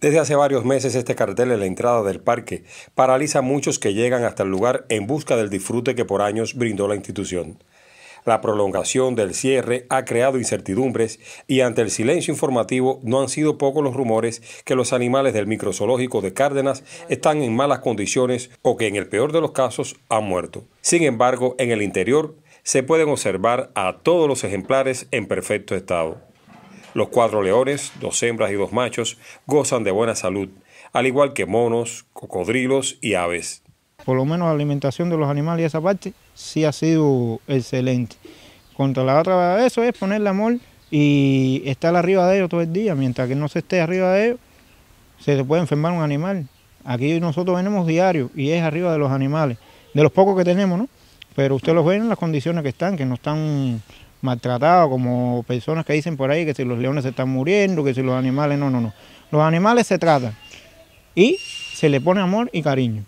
Desde hace varios meses este cartel en la entrada del parque paraliza a muchos que llegan hasta el lugar en busca del disfrute que por años brindó la institución. La prolongación del cierre ha creado incertidumbres y ante el silencio informativo no han sido pocos los rumores que los animales del microzoológico de Cárdenas están en malas condiciones o que en el peor de los casos han muerto. Sin embargo, en el interior se pueden observar a todos los ejemplares en perfecto estado. Los cuatro leones, dos hembras y dos machos, gozan de buena salud, al igual que monos, cocodrilos y aves. Por lo menos la alimentación de los animales y esa parte sí ha sido excelente. Contra la otra, eso es ponerle amor y estar arriba de ellos todo el día. Mientras que no se esté arriba de ellos, se puede enfermar un animal. Aquí nosotros venimos diario y es arriba de los animales, de los pocos que tenemos, ¿no? Pero usted los ve en las condiciones que están, que no están maltratado, como personas que dicen por ahí que si los leones se están muriendo, que si los animales, no, no, no. Los animales se tratan y se le pone amor y cariño.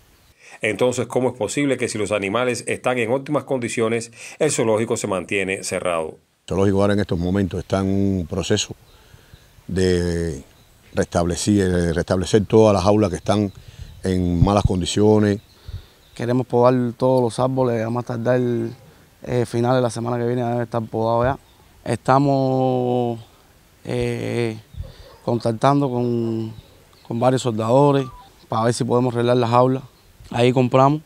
Entonces, ¿cómo es posible que si los animales están en óptimas condiciones, el zoológico se mantiene cerrado? El zoológico ahora en estos momentos está en un proceso de restablecer, restablecer todas las aulas que están en malas condiciones. Queremos podar todos los árboles a más tardar el eh, ...finales de la semana que viene debe estar podado ya. Estamos eh, contactando con, varios soldadores para ver si podemos arreglar las aulas. Ahí compramos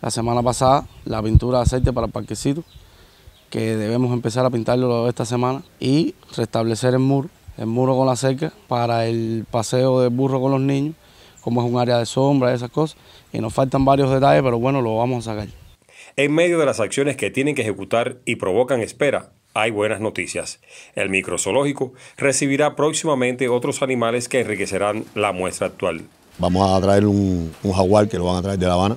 la semana pasada la pintura de aceite para el parquecito, que debemos empezar a pintarlo esta semana y restablecer el muro, el muro con la cerca para el paseo de burro con los niños, como es un área de sombra y esas cosas. Y nos faltan varios detalles, pero bueno, lo vamos a sacar. En medio de las acciones que tienen que ejecutar y provocan espera, hay buenas noticias. El microzoológico recibirá próximamente otros animales que enriquecerán la muestra actual. Vamos a traer un, jaguar que lo van a traer de La Habana.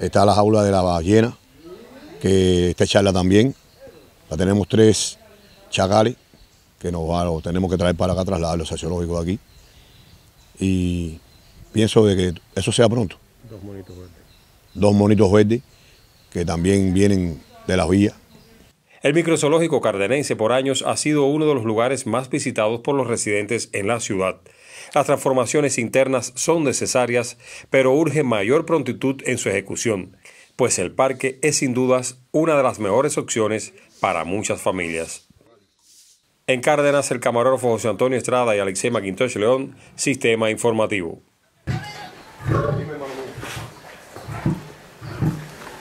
Está la jaula de la ballena, que está charla también. La tenemos tres chacales que nos va, tenemos que traer para acá, trasladar los zoológico de aquí. Y pienso de que eso sea pronto. Dos monitos verdes. Dos monitos verdes que también vienen de las villas. El microzoológico cardenense por años ha sido uno de los lugares más visitados por los residentes en la ciudad. Las transformaciones internas son necesarias, pero urge mayor prontitud en su ejecución, pues el parque es sin dudas una de las mejores opciones para muchas familias. En Cárdenas, el camarógrafo José Antonio Estrada y Alexei Macintosh León, Sistema Informativo.